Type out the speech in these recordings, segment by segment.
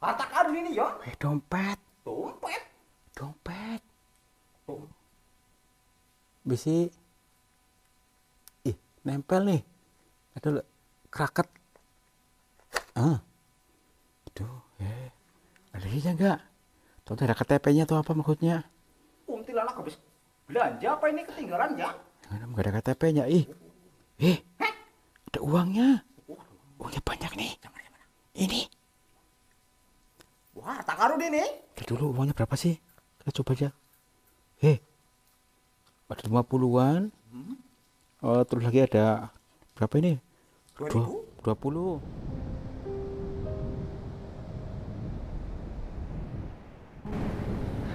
Harta karun ini ya? Eh, dompet. Dompet. Dompet. Oh. Bisi. Ih, nempel nih. Aduh, kraket. Ah. Aduh, eh. Ada hijau enggak? Tuh ada KTP-nya tuh apa maksudnya? Um, tilala habis belanja apa ini ketinggalan ya? enggak ada KTP-nya. Ih. Eh. Ada oh, uangnya. Uangnya banyak nih. Ini. Wah, tak karu deh nih. Kita dulu uangnya berapa sih? Kita coba aja. Heh, ada 50-an. Hmm? Oh, terus lagi ada berapa ini? Dua 20.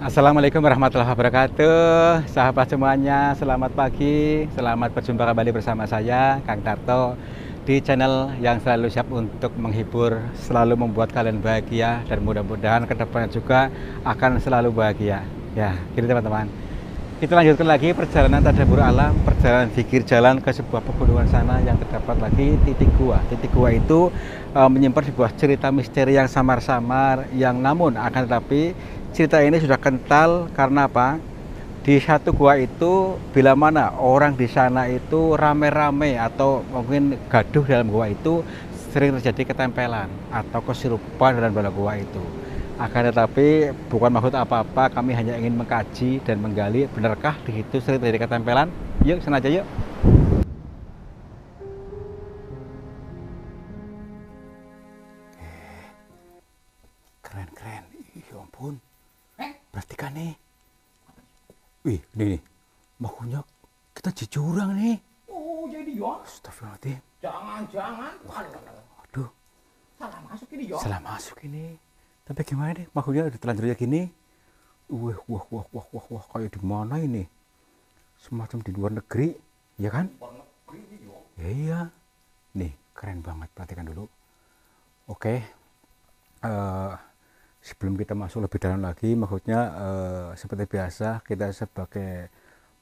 Assalamualaikum warahmatullahi wabarakatuh Sahabat semuanya, selamat pagi Selamat berjumpa kembali bersama saya, Kang Tarto di channel yang selalu siap untuk menghibur, selalu membuat kalian bahagia dan mudah-mudahan kedepannya juga akan selalu bahagia. Ya, gitu teman-teman. Kita lanjutkan lagi perjalanan tadabur alam, perjalanan pikir jalan ke sebuah pegunungan sana yang terdapat lagi titik gua. Titik gua itu e, menyimpan sebuah cerita misteri yang samar-samar yang namun akan tetapi cerita ini sudah kental karena apa? di satu gua itu bila mana orang di sana itu rame-rame atau mungkin gaduh dalam gua itu sering terjadi ketempelan atau kesurupan dalam dalam gua itu. Akan tetapi bukan maksud apa-apa, kami hanya ingin mengkaji dan menggali benarkah di situ sering terjadi ketempelan? Yuk, sana aja yuk. Keren-keren, ya ampun. Perhatikan eh? nih. Wih, ini nih. Makunya kita jejurang nih. Oh, jadi ya. Astagfirullahaladzim. Jangan, jangan. Aduh. Salah masuk ini ya. Salah masuk ini. Tapi gimana nih Makunya udah telanjur kayak gini. Wih, wah, wah, wah, wah, wah. Kayak di mana ini? Semacam di luar negeri. Ya kan? Luar negeri ini ya. Ya, iya. Nih, keren banget. Perhatikan dulu. Oke. Okay. Uh, eh, sebelum kita masuk lebih dalam lagi maksudnya eh, seperti biasa kita sebagai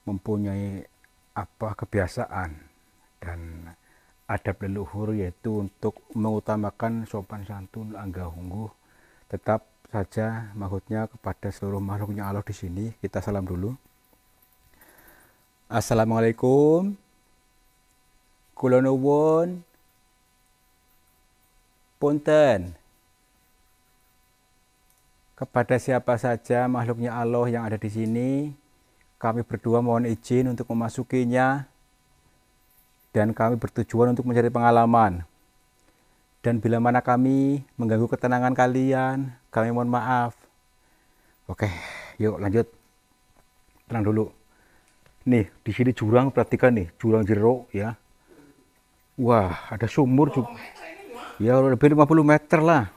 mempunyai apa kebiasaan dan adab leluhur yaitu untuk mengutamakan sopan santun angga hunggu tetap saja maksudnya kepada seluruh makhluknya Allah di sini kita salam dulu Assalamualaikum Kulonowon Punten kepada siapa saja makhluknya Allah yang ada di sini. Kami berdua mohon izin untuk memasukinya dan kami bertujuan untuk mencari pengalaman. Dan bila mana kami mengganggu ketenangan kalian, kami mohon maaf. Oke, yuk lanjut. Tenang dulu. Nih, di sini jurang, perhatikan nih, jurang jeruk ya. Wah, ada sumur juga. Ya, lebih 50 meter lah.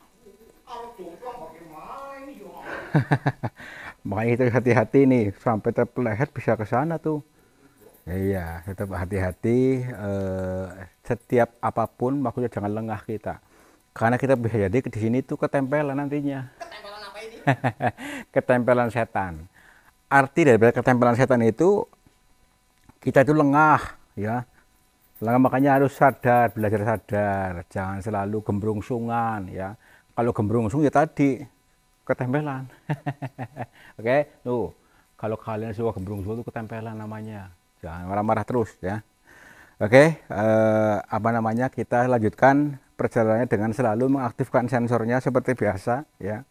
makanya itu hati-hati nih sampai terpeleset bisa ke sana tuh iya tetap hati-hati eh, setiap apapun maksudnya jangan lengah kita karena kita bisa jadi di sini tuh ketempelan nantinya ketempelan apa ini ketempelan setan arti dari ketempelan setan itu kita itu lengah ya lengah makanya harus sadar belajar sadar jangan selalu gembrung sungan ya kalau gembrung sung ya tadi ketempelan. Oke, okay? tuh kalau kalian suka gembrung itu ketempelan namanya. Jangan marah-marah terus ya. Oke, okay? uh, eh, apa namanya kita lanjutkan perjalanannya dengan selalu mengaktifkan sensornya seperti biasa ya.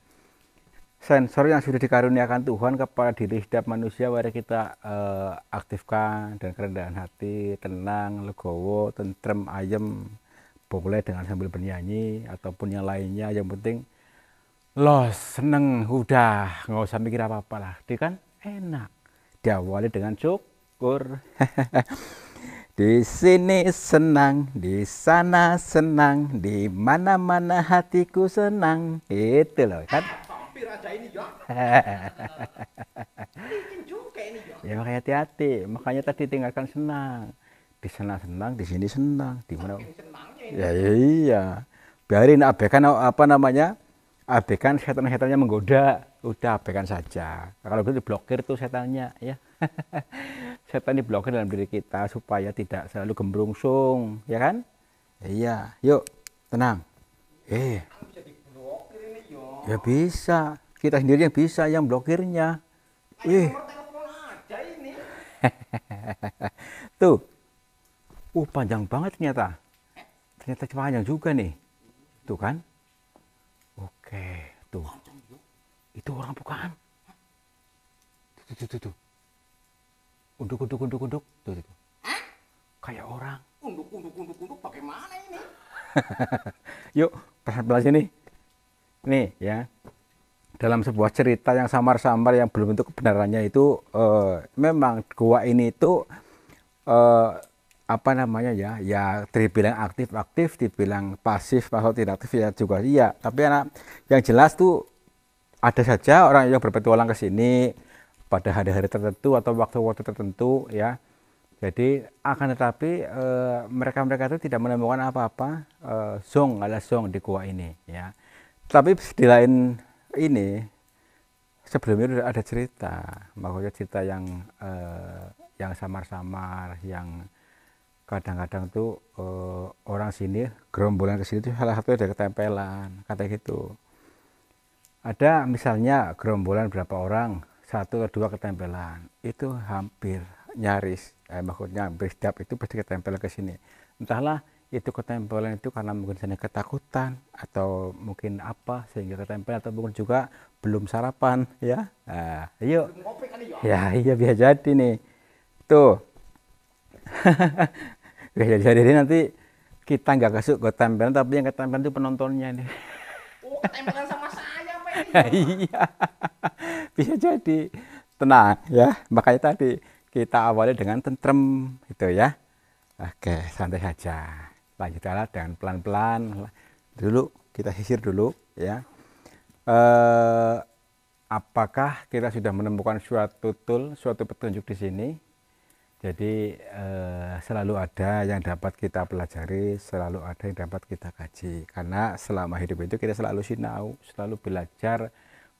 Sensor yang sudah dikaruniakan Tuhan kepada diri setiap manusia, mari kita uh, aktifkan dan kerendahan hati, tenang, legowo, tentrem, ayem, boleh dengan sambil bernyanyi ataupun yang lainnya. Yang penting los seneng udah nggak usah mikir apa apa lah dia kan enak diawali dengan syukur di sini senang di sana senang di mana mana hatiku senang itu loh kan ya. Ya. ya makanya hati-hati makanya tadi tinggalkan senang di sana senang di sini senang di mana ya iya biarin abaikan apa namanya abaikan setan-setan menggoda udah abaikan saja kalau gitu diblokir tuh setannya ya setan diblokir dalam diri kita supaya tidak selalu gembrungsung ya kan ya iya yuk tenang eh ya bisa kita sendiri yang bisa yang blokirnya Eh. tuh uh panjang banget ternyata ternyata panjang juga nih tuh kan itu. Itu orang bukan? Tuh, tuh, tuh, tuh. Unduk, unduk, unduk, unduk. Tuh, tuh, tuh. Kayak orang. Unduk, unduk, unduk, unduk. Bagaimana ini? Yuk, pelan-pelan sini. Nih, ya. Dalam sebuah cerita yang samar-samar yang belum tentu kebenarannya itu uh, memang gua ini itu uh, eh, apa namanya ya ya dibilang aktif aktif dibilang pasif atau tidak aktif ya juga iya tapi anak yang jelas tuh ada saja orang yang berpetualang ke sini pada hari-hari tertentu atau waktu-waktu tertentu ya jadi akan tetapi eh, mereka-mereka itu tidak menemukan apa-apa e, eh, song ala song di gua ini ya tapi di lain ini sebelumnya sudah ada cerita makanya cerita yang eh, yang samar-samar yang kadang-kadang tuh eh, orang sini gerombolan ke sini tuh salah satu ada ketempelan kata gitu ada misalnya gerombolan berapa orang satu atau dua ketempelan itu hampir nyaris eh, maksudnya hampir setiap itu pasti ketempelan ke sini entahlah itu ketempelan itu karena mungkin sana ketakutan atau mungkin apa sehingga ketempelan atau mungkin juga belum sarapan ya nah, yuk ya? ya iya biar jadi nih tuh Oke, jadi, jadi nanti kita nggak kasih tempel, tapi yang tempel itu penontonnya nih. Oh, ketempelan sama saya Pak. ini? Iya. Bisa jadi. Tenang ya. Makanya tadi kita awali dengan tentrem gitu ya. Oke, santai saja. Lanjutlah dengan pelan-pelan. Dulu kita sisir dulu ya. Eh, apakah kita sudah menemukan suatu tool, suatu petunjuk di sini? Jadi eh, selalu ada yang dapat kita pelajari, selalu ada yang dapat kita kaji. Karena selama hidup itu kita selalu sinau, selalu belajar,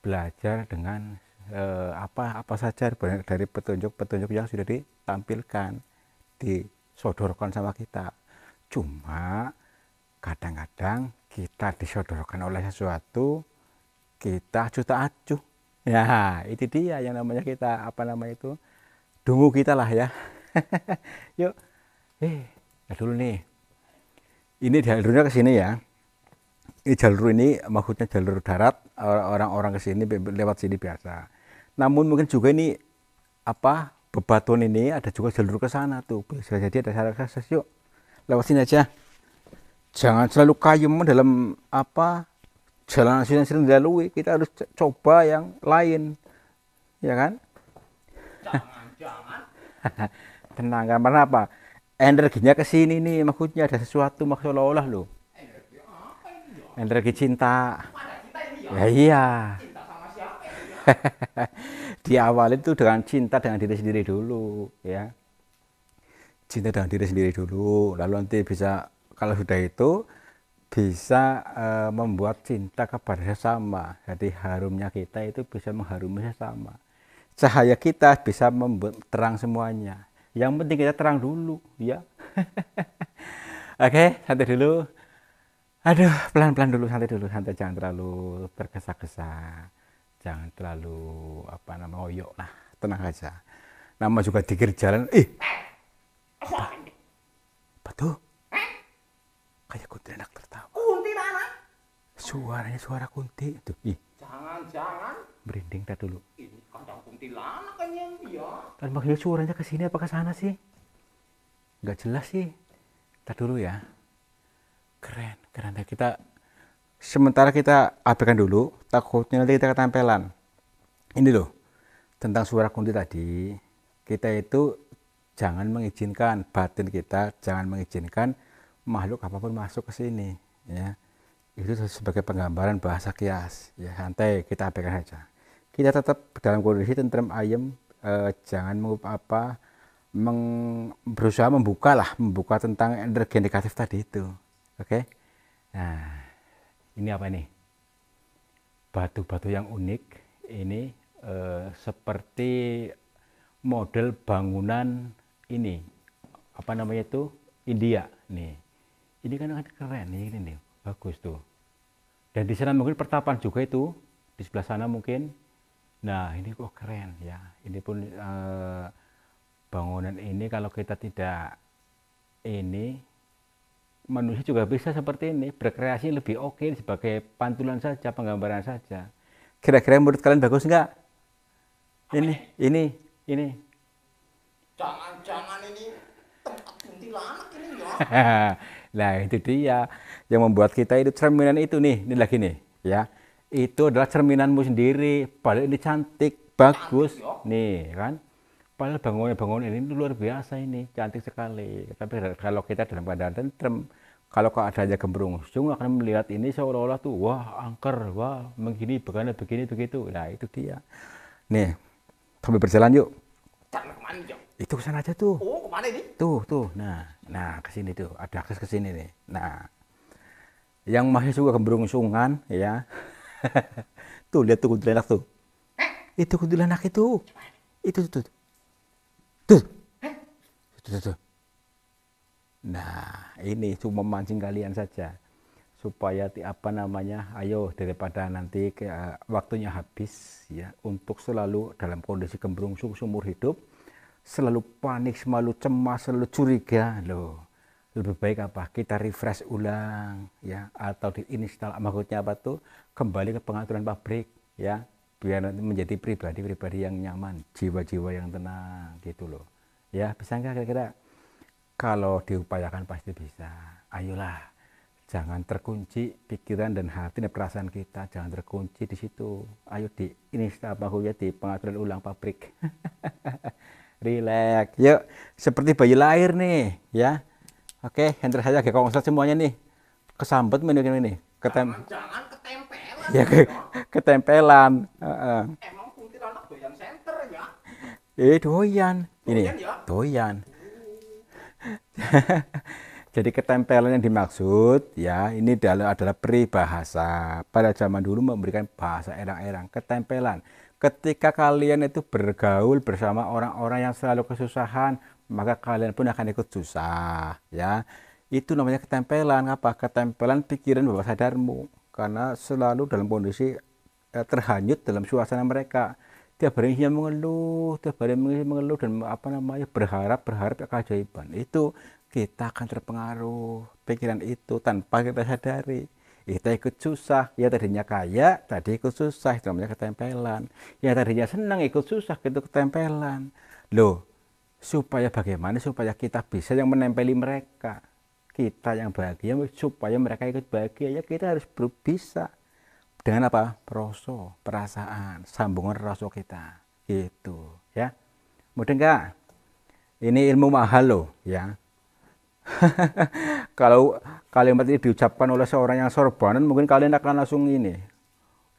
belajar dengan eh, apa apa saja dari petunjuk-petunjuk yang sudah ditampilkan, disodorkan sama kita. Cuma kadang-kadang kita disodorkan oleh sesuatu, kita juta acuh. Ya, itu dia yang namanya kita apa nama itu? dungu kita lah ya. Yuk. Eh, ya dulu nih. Ini jalurnya ke sini ya. Ini jalur ini maksudnya jalur darat orang-orang ke sini lewat sini biasa. Namun mungkin juga ini apa bebatuan ini ada juga jalur ke sana tuh. Bisa jadi ada cara akses yuk. Lewat sini aja. Jangan selalu kayu dalam apa jalan sini sering dilalui. Kita harus coba yang lain. Ya kan? Jangan. tenang karena apa energinya ke sini nih maksudnya ada sesuatu maksud Allah loh energi cinta ya iya diawali itu dengan cinta dengan diri sendiri dulu ya cinta dengan diri sendiri dulu lalu nanti bisa kalau sudah itu bisa e, membuat cinta kepada sesama jadi harumnya kita itu bisa mengharumi sesama cahaya kita bisa terang semuanya. Yang penting kita terang dulu, ya. Oke, okay, santai dulu. Aduh, pelan-pelan dulu, santai dulu, santai jangan terlalu tergesa-gesa. Jangan terlalu apa namanya ngoyok lah, tenang aja. Nama juga dikir jalan, ih. Apa? Apa tuh? Kayak kuntilanak tertawa. Kuntilanak? Suaranya suara kunti itu. Ih. Jangan-jangan. Merinding tak dulu. Ini Kuntilanak kan yang dia. Dan Bang suaranya orangnya ke sini apa ke sana sih? Gak jelas sih. Kita dulu ya. Keren, keren deh. Nah, kita sementara kita abaikan dulu, takutnya nanti kita ketempelan. Ini loh, tentang suara kunti tadi, kita itu jangan mengizinkan batin kita, jangan mengizinkan makhluk apapun masuk ke sini. Ya itu sebagai penggambaran bahasa kias ya santai kita abaikan saja kita tetap dalam kondisi tentrem ayam, eh, jangan mengup apa meng, berusaha membuka lah membuka tentang energi negatif tadi itu oke okay? nah ini apa nih batu-batu yang unik ini eh, seperti model bangunan ini apa namanya itu India nih ini kan keren nih ini nih bagus tuh dan di sana mungkin pertapaan juga itu di sebelah sana mungkin Nah ini kok keren ya. Ini pun eh, bangunan ini kalau kita tidak ini manusia juga bisa seperti ini berkreasi lebih oke okay, sebagai pantulan saja penggambaran saja. Kira-kira menurut kalian bagus nggak? Ini, ini, ini. Jangan-jangan ini tempat ini ya. nah itu dia yang membuat kita itu cerminan itu nih, ini lagi nih ya itu adalah cerminanmu sendiri padahal ini cantik bagus oh. nih kan padahal bangunan-bangunan ini luar biasa ini cantik sekali tapi kalau kita dalam keadaan tentrem kalau ada aja keadaannya sungguh akan melihat ini seolah-olah tuh wah angker wah begini begini begini begitu nah itu dia nih tapi berjalan yuk itu ke sana aja tuh oh kemana ini tuh tuh nah nah ke sini tuh ada akses ke sini nih nah yang masih suka sungan ya tuh lihat tuh kuntilanak tuh. Itu kuntilanak itu. Itu tuh. Tuh. Tuh. tuh, tuh, tuh. Nah, ini cuma mancing kalian saja supaya apa namanya ayo daripada nanti ke, eh, waktunya habis ya untuk selalu dalam kondisi gembrungsung seumur hidup selalu panik selalu cemas selalu curiga loh lebih baik apa kita refresh ulang ya atau diinstal maksudnya apa tuh kembali ke pengaturan pabrik ya biar menjadi pribadi-pribadi yang nyaman jiwa-jiwa yang tenang gitu loh ya bisa nggak kira-kira kalau diupayakan pasti bisa ayolah jangan terkunci pikiran dan hati dan perasaan kita jangan terkunci di situ ayo di ini apa ya di pengaturan ulang pabrik relax yuk seperti bayi lahir nih ya oke hantar saja kayak semuanya nih kesambet menu ini ketem jangan, jangan ketempe ya ke, ketempelan uh, uh. eh doyan ini doyan, ya? doyan. Jadi ketempelan yang dimaksud ya ini adalah, adalah peribahasa. Pada zaman dulu memberikan bahasa erang-erang ketempelan. Ketika kalian itu bergaul bersama orang-orang yang selalu kesusahan, maka kalian pun akan ikut susah ya. Itu namanya ketempelan apa? Ketempelan pikiran bawah sadarmu karena selalu dalam kondisi eh, terhanyut dalam suasana mereka tiap hari hanya mengeluh tiap hari mengeluh dan apa namanya berharap berharap keajaiban itu kita akan terpengaruh pikiran itu tanpa kita sadari kita ikut susah ya tadinya kaya tadi ikut susah itu namanya ketempelan ya tadinya senang ikut susah itu ketempelan loh supaya bagaimana supaya kita bisa yang menempeli mereka kita yang bahagia supaya mereka ikut bahagia ya kita harus berbisa dengan apa proso perasaan sambungan rasa kita gitu ya mudah kak ini ilmu mahal loh ya kalau kalimat ini diucapkan oleh seorang yang sorbanan mungkin kalian akan langsung ini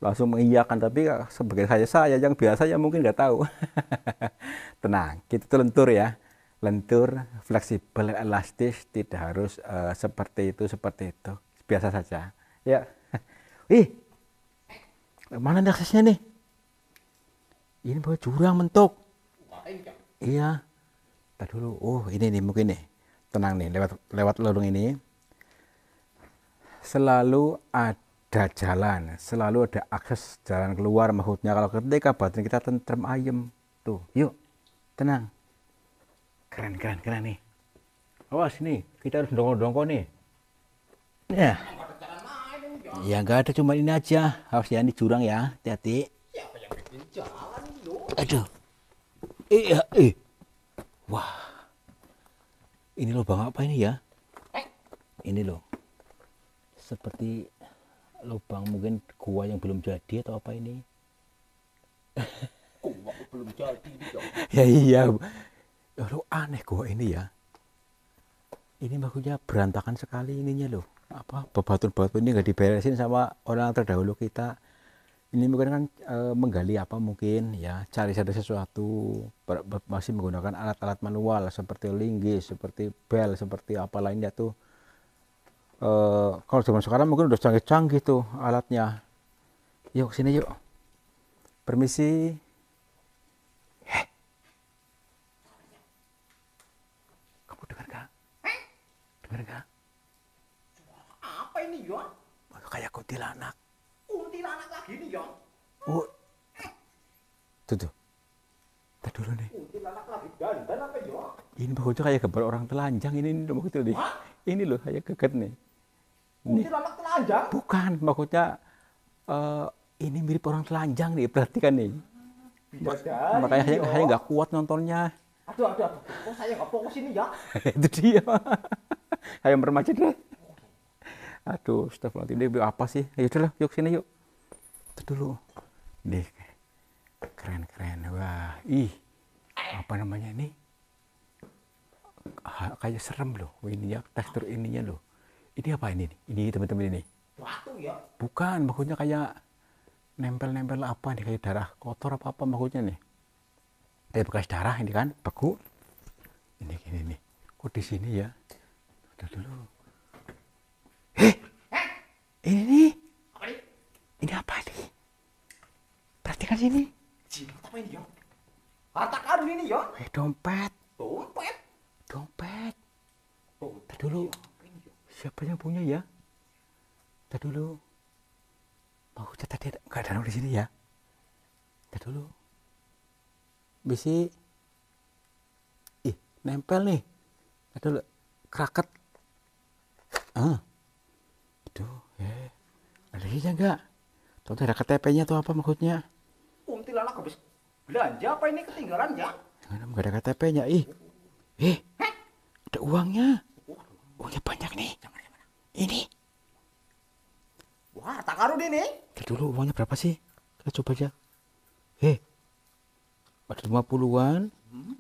langsung mengiyakan tapi sebagai saya saya yang biasa ya mungkin nggak tahu tenang kita gitu telentur ya lentur, fleksibel, elastis, tidak harus uh, seperti itu, seperti itu. Biasa saja. Ya. Ih. Mana nih aksesnya nih? Ini bawa jurang mentok. Iya. Tadi dulu. Oh, ini nih mungkin nih. Tenang nih, lewat lewat lorong ini. Selalu ada jalan, selalu ada akses jalan keluar maksudnya kalau ketika batin kita tentrem ayem. Tuh, yuk. Tenang keren keren keren nih awas nih kita harus dongko dongko nih ya ya nggak ada cuma ini aja harus yang di jurang ya hati-hati aduh iya eh wah ini lubang apa ini ya ini loh seperti lubang mungkin gua yang belum jadi atau apa ini gua belum jadi ya iya lo aneh gua ini ya ini makunya berantakan sekali ininya loh apa bebatun-bebatun ini nggak diberesin sama orang terdahulu kita ini mungkin kan e, menggali apa mungkin ya cari-cari sesuatu ber, ber, masih menggunakan alat-alat manual seperti linggis seperti bel seperti apa lainnya tuh e, kalau zaman sekarang mungkin udah canggih-canggih tuh alatnya yuk sini yuk permisi Dengar gak? Apa ini, Yon? kayak kuntilanak. Kuntilanak lagi nih, Yon? Oh. Tuh, tuh. Tuh dulu nih. Kuntilanak lagi dandan apa, Yon? Ini baunya kayak gambar orang telanjang ini, ini loh, gitu, nih. Ini loh, kayak geget nih. Kuntilanak telanjang? Bukan, maksudnya uh, ini mirip orang telanjang nih, perhatikan nih. Bidadari, Makanya saya, saya nggak kuat nontonnya. Aduh, aduh, aduh. Kok saya nggak fokus ini ya? Itu dia ayam bermacet deh aduh astagfirullahaladzim dia apa sih Ayo ya lah, yuk sini yuk itu dulu deh keren keren wah ih apa namanya ini kayak serem loh Ini ya, tekstur ininya loh ini apa ini ini teman-teman ini Waktu ya? Bukan, maksudnya kayak nempel-nempel apa nih kayak darah kotor apa apa maksudnya nih. Kayak bekas darah ini kan, beku. Ini gini nih. Kok di sini ya? Tuh dulu. Heh. Ini nih. Apa ini? Ini apa nih? Perhatikan sini. Jimat apa ini, Yon? Harta karun ini, yo. Eh, dompet. Dompet? Dompet. Dah dulu. Siapa yang punya ya? Tuh dulu. Mau catat dia nggak ada di sini ya? Tuh dulu. Bisi. Ih, nempel nih. Tuh dulu. Kraket ah tuh eh ya. ada ini nggak tuh ada KTP-nya tuh apa maksudnya oh, kuntilanak habis belanja apa ini ketinggalan ya nggak ada KTP-nya ih eh Heh? ada uangnya uangnya oh, banyak nih ini wah tak karun ini Kita dulu uangnya berapa sih kita coba aja eh ada 50-an hmm?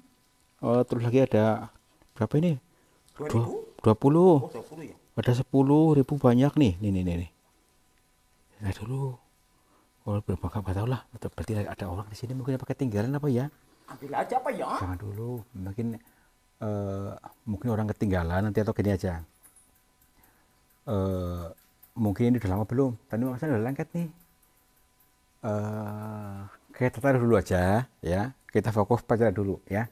oh, terus lagi ada berapa ini dua puluh oh, 20 ya ada 10 ribu banyak nih nih nih nih nah dulu kalau oh, belum pakai nggak tahu lah berarti ada orang di sini mungkin pakai tinggalan apa ya ambil aja apa ya jangan dulu mungkin uh, mungkin orang ketinggalan nanti atau gini aja uh, mungkin ini udah lama belum tadi maksudnya udah lengket nih uh, kita taruh dulu aja ya kita fokus pada dulu ya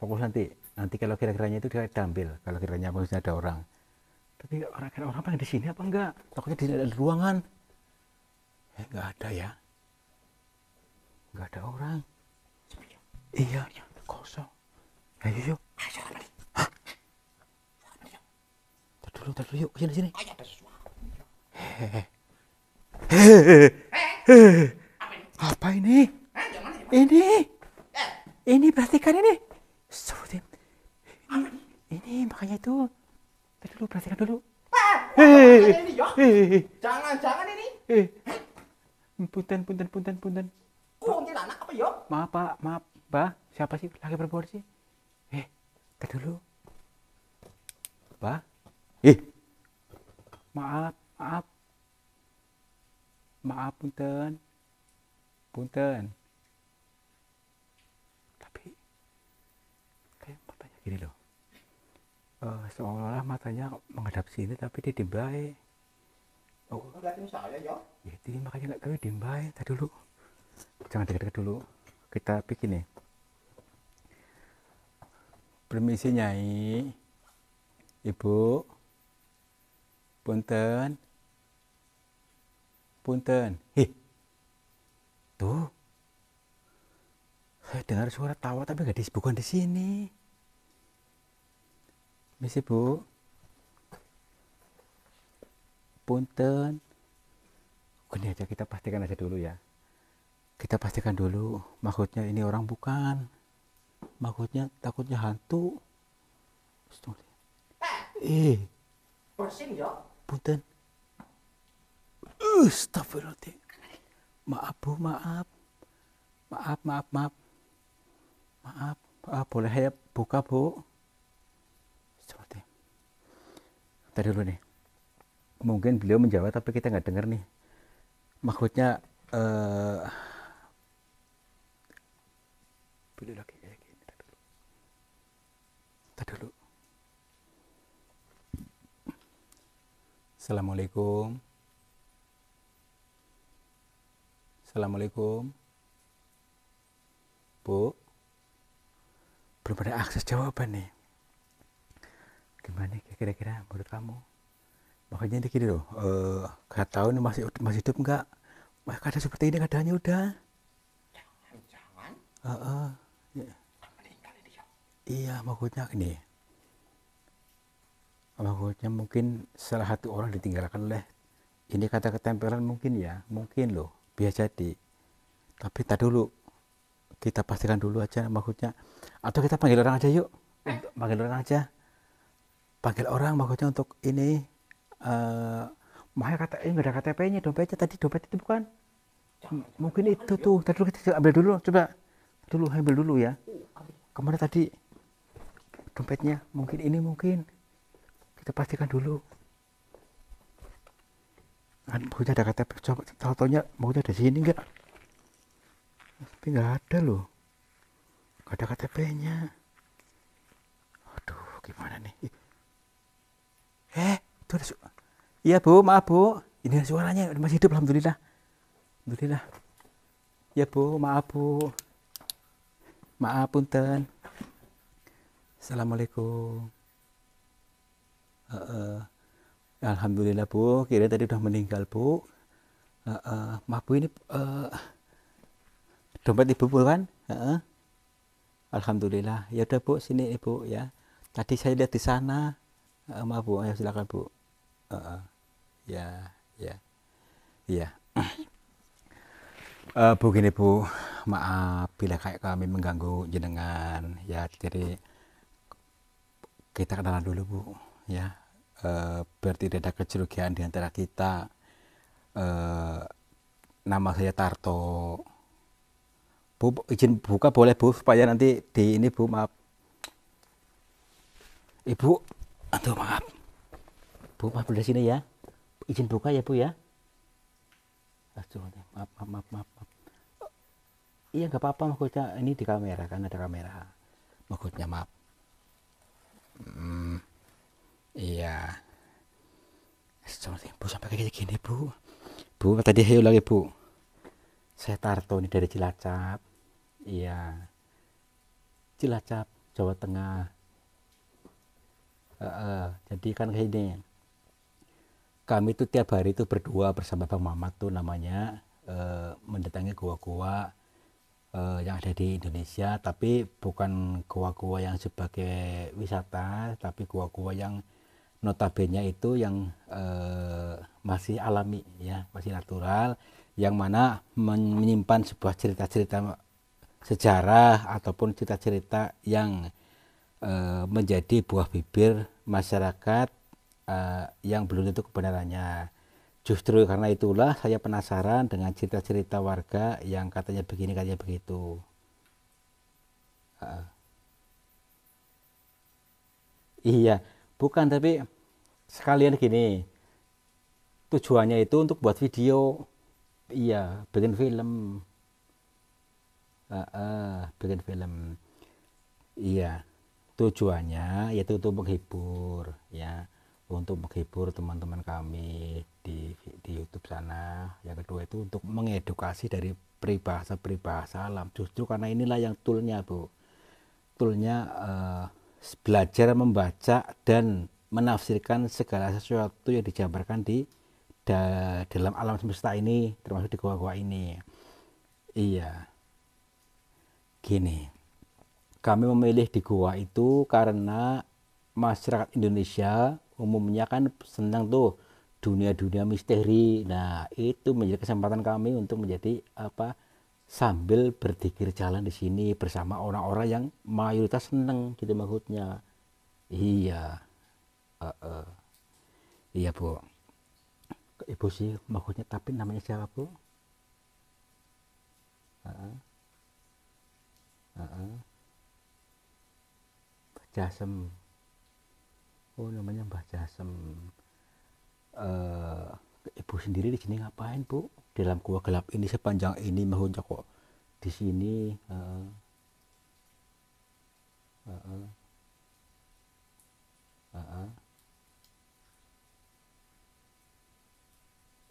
fokus nanti nanti kalau kira-kiranya itu dia ambil kalau kiranya maksudnya ada orang tapi orang kira orang pengen di sini apa enggak takutnya tidak ada ruangan eh, enggak ada ya enggak ada orang iya, iya kosong ayo ya, yuk ayo Hah? dulu tar dulu yuk sini sini hehehe hehehe eh. apa ini ini ini perhatikan ini sebutin ini makanya itu dulu, perhatikan dulu. Ya. jangan, jangan ini. Eh, punten, punten, punten, punten. Kok anak apa yo? Ya? Maaf pak, maaf bah. Siapa sih lagi berbuat sih? Eh, ke dulu. Bah, eh, maaf, maaf, maaf punten, punten. Tapi kayak bertanya gini loh uh, seolah-olah matanya menghadap sini tapi dia dimbai baik oh ya jadi makanya nggak tahu baik tadi dulu jangan dekat-dekat dulu kita pikir nih permisi nyai ibu punten punten Hi, tuh saya dengar suara tawa tapi nggak bukan di sini Misi bu. Punten. Gini aja ya, kita pastikan aja dulu ya. Kita pastikan dulu maksudnya ini orang bukan. Maksudnya takutnya hantu. Eh. Bersin ya. Punten. Astagfirullahaladzim. Maaf bu, maaf. Maaf, maaf, maaf. Maaf, maaf boleh saya buka bu? tadi dulu nih mungkin beliau menjawab tapi kita nggak dengar nih maksudnya uh, lagi kayak gini dulu Tadi dulu Assalamualaikum Assalamualaikum Bu belum ada akses jawaban nih gimana kira-kira menurut kamu makanya ini gini loh uh, tahu ini masih masih hidup enggak Wah, kadang seperti ini keadaannya udah jangan jangan uh, uh, ya. iya maksudnya ini maksudnya mungkin salah satu orang ditinggalkan oleh ini kata ketempelan mungkin ya mungkin loh biasa jadi tapi tak dulu kita pastikan dulu aja maksudnya atau kita panggil orang aja yuk eh. panggil orang aja panggil orang maksudnya untuk ini uh, makanya kata ini eh, nggak ada KTP-nya dompetnya tadi dompet itu bukan mungkin itu tuh tadi kita ambil dulu coba dulu ambil dulu ya kemana tadi dompetnya mungkin ini mungkin kita pastikan dulu kan maunya ada KTP coba tahu-tahunya mau ada sini enggak tapi enggak ada loh enggak ada KTP nya aduh gimana nih eh itu ada suara iya bu maaf bu ini suaranya masih hidup alhamdulillah alhamdulillah Iya bu maaf bu maaf punten assalamualaikum uh, uh. alhamdulillah bu kira tadi udah meninggal bu uh, uh. maaf bu ini uh, dompet ibu bukan uh, uh. alhamdulillah ya udah bu sini ibu ya tadi saya lihat di sana uh, maaf bu ya silakan bu uh, ya ya ya uh, bu gini bu maaf bila kayak kami mengganggu jenengan ya jadi kita kenalan dulu bu ya uh, biar tidak ada kecurigaan di antara kita uh, nama saya Tarto Bu, izin buka boleh Bu supaya nanti di ini Bu maaf. Ibu Aduh maaf. Bu, maaf dari sini ya. Izin buka ya, Bu ya. Aduh, maaf, maaf, maaf, maaf. maaf. iya, nggak apa-apa maksudnya. Ini di kamera kan ada kamera. Maksudnya maaf. Hmm, iya. Bu sampai kayak gini, Bu. Bu, tadi hayo lagi, Bu. Saya Tarto ini dari Cilacap. Iya. Cilacap, Jawa Tengah uh, jadi kan kayak ini kami itu tiap hari itu berdua bersama Bang Mamat tuh namanya uh, mendatangi gua-gua uh, yang ada di Indonesia tapi bukan gua-gua yang sebagai wisata tapi gua-gua yang notabene itu yang uh, masih alami ya masih natural yang mana menyimpan sebuah cerita-cerita sejarah ataupun cerita-cerita yang Eh, menjadi buah bibir masyarakat eh, yang belum tentu kebenarannya. Justru karena itulah saya penasaran dengan cerita-cerita warga yang katanya begini katanya begitu. Uh, iya, bukan tapi sekalian gini. Tujuannya itu untuk buat video. Iya, bikin film. Uh, uh, bikin film. Iya tujuannya yaitu untuk menghibur ya untuk menghibur teman-teman kami di, di YouTube sana yang kedua itu untuk mengedukasi dari peribahasa peribahasa alam justru karena inilah yang toolnya bu toolnya uh, belajar membaca dan menafsirkan segala sesuatu yang dijabarkan di da, dalam alam semesta ini termasuk di gua-gua ini iya gini kami memilih di Goa itu karena masyarakat Indonesia umumnya kan senang tuh dunia-dunia misteri. Nah, itu menjadi kesempatan kami untuk menjadi apa sambil berpikir jalan di sini bersama orang-orang yang mayoritas senang gitu maksudnya. Iya. Uh, uh. Iya, Bu. Ibu sih maksudnya tapi namanya siapa, Bu? Uh -uh. Uh -uh. Jasem oh namanya Mbah Jasem uh, ibu sendiri di sini ngapain bu dalam gua gelap ini sepanjang ini mahunca kok di sini uh, uh, uh, uh, uh.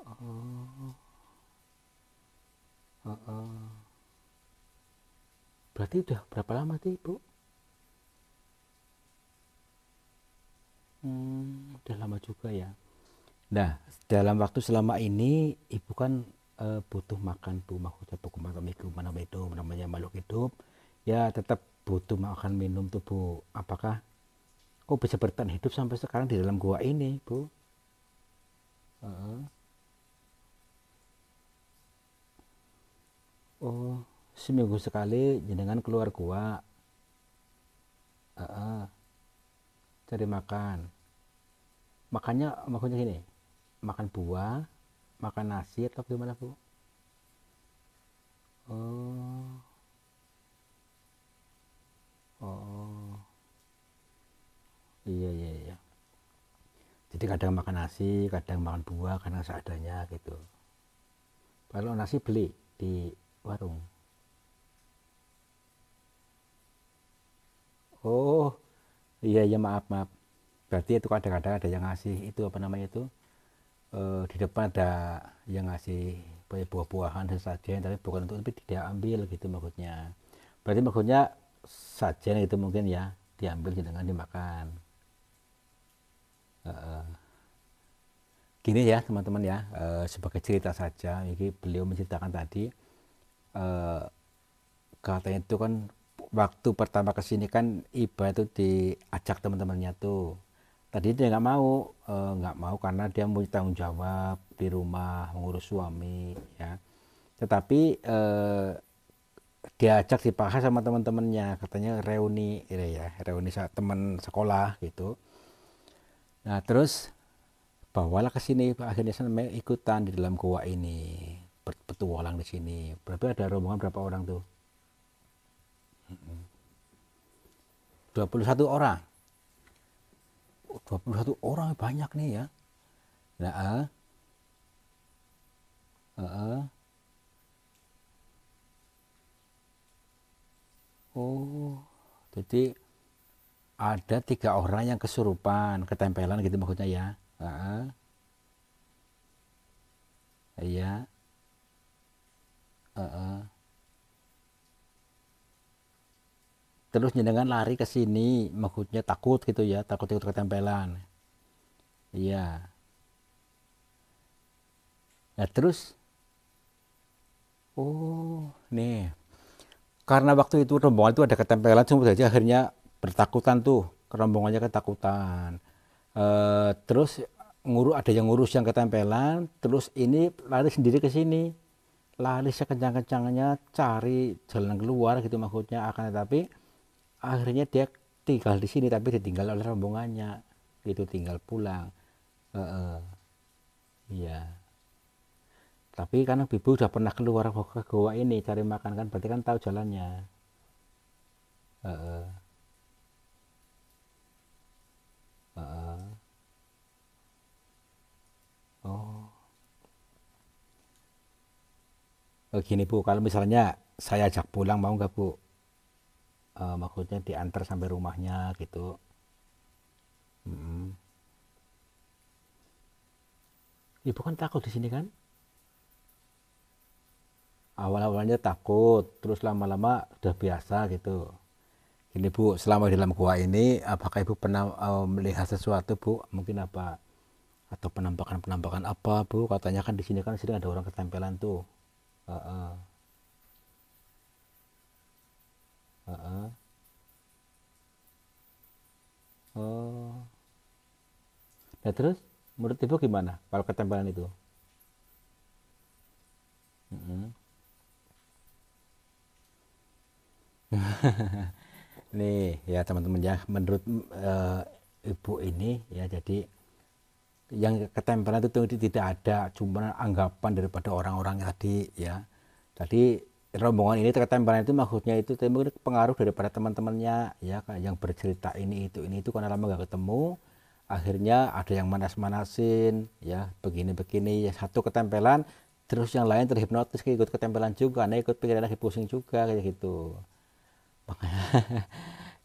Oh. Uh, uh. Berarti udah berapa lama sih, Bu? Hmm, udah lama juga ya. Nah, dalam waktu selama ini ibu kan uh, butuh makan bu, makhluk buku makan mana itu namanya makhluk hidup ya tetap butuh makan minum tuh bu. Apakah kok bisa bertahan hidup sampai sekarang di dalam gua ini bu? Uh -uh. Oh, seminggu sekali jenengan keluar gua. Uh -uh cari makan makannya maksudnya gini makan buah makan nasi atau gimana bu oh oh iya iya iya jadi kadang makan nasi kadang makan buah karena seadanya gitu kalau nasi beli di warung oh iya iya maaf maaf berarti itu kadang-kadang ada yang ngasih itu apa namanya itu e, di depan ada yang ngasih buah-buahan dan sajian tapi bukan untuk tapi tidak ambil gitu maksudnya berarti maksudnya sajian itu mungkin ya diambil dengan gitu dimakan e, gini ya teman-teman ya e, sebagai cerita saja ini beliau menceritakan tadi e, katanya itu kan waktu pertama kesini kan Iba itu diajak teman-temannya tuh tadi dia nggak mau eh, nggak e, mau karena dia mau tanggung jawab di rumah mengurus suami ya tetapi e, diajak dipaksa sama teman-temannya katanya reuni ya reuni teman sekolah gitu nah terus bawalah ke sini akhirnya saya ikutan di dalam goa ini petualang di sini berarti ada rombongan berapa orang tuh 21 orang. 21 orang banyak nih ya. Nah, uh, uh, oh, jadi ada tiga orang yang kesurupan, ketempelan gitu maksudnya ya. Uh, uh. yeah. terus jenengan lari ke sini maksudnya takut gitu ya takut ikut ketempelan iya nah terus oh nih karena waktu itu rombongan itu ada ketempelan semua saja akhirnya bertakutan tuh rombongannya ketakutan e, terus ngurus ada yang ngurus yang ketempelan terus ini lari sendiri ke sini lari sekencang-kencangnya cari jalan keluar gitu maksudnya akan tetapi akhirnya dia tinggal di sini tapi ditinggal oleh rombongannya itu tinggal pulang uh, uh. tapi karena bibu udah pernah keluar ke goa ini cari makan kan berarti kan tahu jalannya uh, uh. Uh. oh begini oh, bu kalau misalnya saya ajak pulang mau nggak bu uh, maksudnya diantar sampai rumahnya gitu hmm. ibu kan takut di sini kan awal-awalnya takut terus lama-lama udah biasa gitu ini bu selama di dalam gua ini apakah ibu pernah uh, melihat sesuatu bu mungkin apa atau penampakan penampakan apa bu katanya kan di sini kan sering ada orang ketempelan tuh uh, uh. uh-uh. oh nah terus menurut ibu gimana kalau ketempelan itu mm-hmm. nih ya teman-teman ya menurut uh, ibu ini ya jadi yang ketempelan itu tidak ada cuma anggapan daripada orang-orang tadi ya tadi rombongan ini tempelan itu maksudnya itu mungkin pengaruh daripada teman-temannya ya yang bercerita ini itu ini itu karena lama gak ketemu akhirnya ada yang manas-manasin ya begini-begini ya satu ketempelan terus yang lain terhipnotis ikut ketempelan juga nah ikut pikiran lagi pusing juga kayak gitu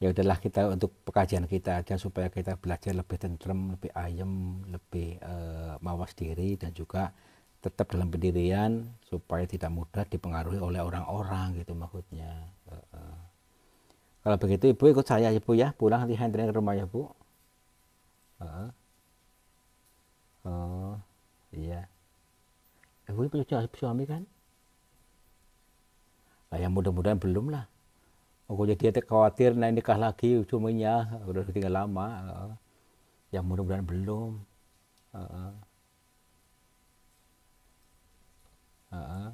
ya udahlah kita untuk pekajian kita aja supaya kita belajar lebih tentrem lebih ayem lebih uh, mawas diri dan juga tetap dalam pendirian supaya tidak mudah dipengaruhi oleh orang-orang gitu maksudnya kalau begitu ibu ikut saya ibu ya pulang nanti hantarin ke rumah ya bu oh iya ibu punya suami kan Nah, ya mudah-mudahan belum lah aku oh, jadi dia khawatir nah nikah lagi suaminya udah tinggal lama. Yang mudah-mudahan belum. Uh -uh. uh,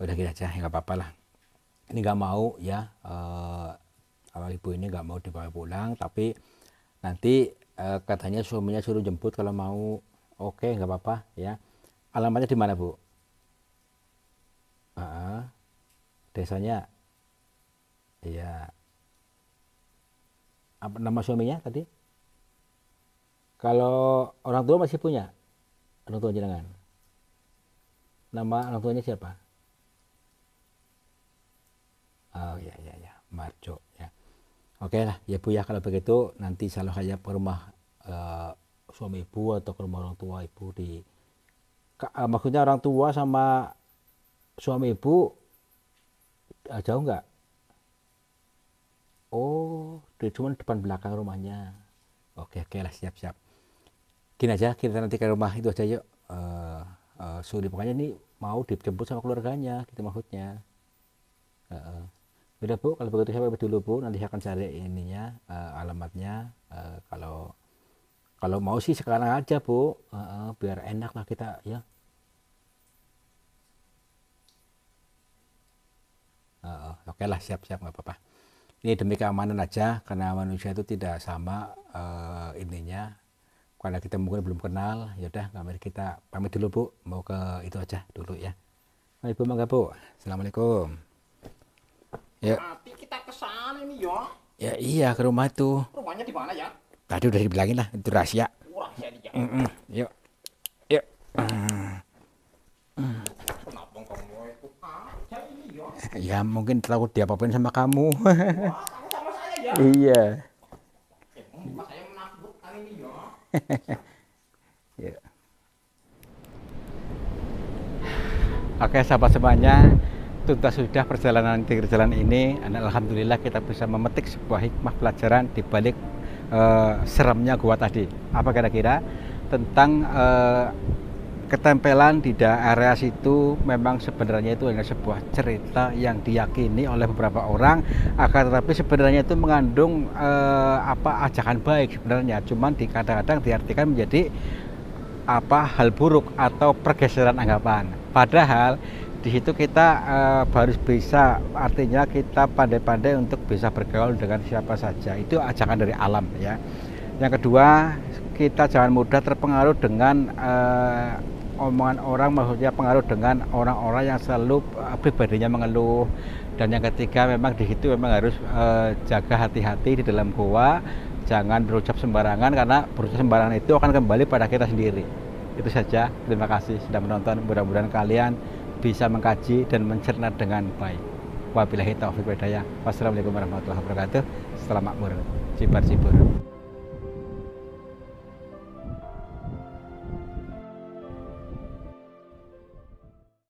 udah kita gitu aja ya nggak apa-apa lah ini nggak mau ya uh, awal ibu ini nggak mau dibawa pulang tapi nanti uh, katanya suaminya suruh jemput kalau mau oke okay, nggak apa-apa ya alamatnya di mana bu uh, desanya iya apa nama suaminya tadi kalau orang tua masih punya orang tua jenengan Nama orang tuanya siapa? Oh ya ya ya, Marco ya. Oke lah, ya Bu ya kalau begitu nanti salah saya ya ke rumah uh, suami ibu atau ke rumah orang tua ibu di uh, maksudnya orang tua sama suami ibu uh, jauh nggak? Oh, di cuma depan belakang rumahnya. Oke oke lah siap siap. Gini aja kita nanti ke rumah itu aja yuk. Uh, uh, eh, suri makanya ini mau dijemput sama keluarganya gitu maksudnya uh, uh. Beda bu, kalau begitu saya pamit dulu bu. Nanti saya akan cari ininya, uh, alamatnya. Uh, kalau kalau mau sih sekarang aja bu, uh, uh, biar enak lah kita ya. Uh, Oke okay lah siap-siap nggak apa-apa. Ini demi keamanan aja karena manusia itu tidak sama uh, ininya karena kita mungkin belum kenal ya udah kami kita pamit dulu bu mau ke itu aja dulu ya mari bu mangga bu assalamualaikum ya nanti kita kesana nih ya ya iya ke rumah itu rumahnya di mana ya tadi udah dibilangin lah itu rahasia oh, rahasia ya. mm -mm. yuk yuk kenapa kamu itu aja ini ya ya mungkin terlalu diapapain apain sama kamu Wah, sama saya ya iya Mas, yeah. Oke sahabat semuanya, tuntas sudah perjalanan di jalan ini. Alhamdulillah kita bisa memetik sebuah hikmah pelajaran di balik uh, seremnya gua tadi. Apa kira-kira tentang uh, ketempelan di daerah situ memang sebenarnya itu hanya sebuah cerita yang diyakini oleh beberapa orang akan tetapi sebenarnya itu mengandung eh, apa ajakan baik sebenarnya cuman di kadang-kadang diartikan menjadi apa hal buruk atau pergeseran anggapan padahal di situ kita eh, harus bisa artinya kita pandai-pandai untuk bisa bergaul dengan siapa saja itu ajakan dari alam ya yang kedua kita jangan mudah terpengaruh dengan eh, omongan orang maksudnya pengaruh dengan orang-orang yang selalu eh, pribadinya mengeluh dan yang ketiga memang di situ memang harus uh, jaga hati-hati di dalam goa jangan berucap sembarangan karena berucap sembarangan itu akan kembali pada kita sendiri itu saja terima kasih sudah menonton mudah-mudahan kalian bisa mengkaji dan mencerna dengan baik wabillahi taufiq wassalamualaikum warahmatullahi wabarakatuh selamat makmur cibar cibur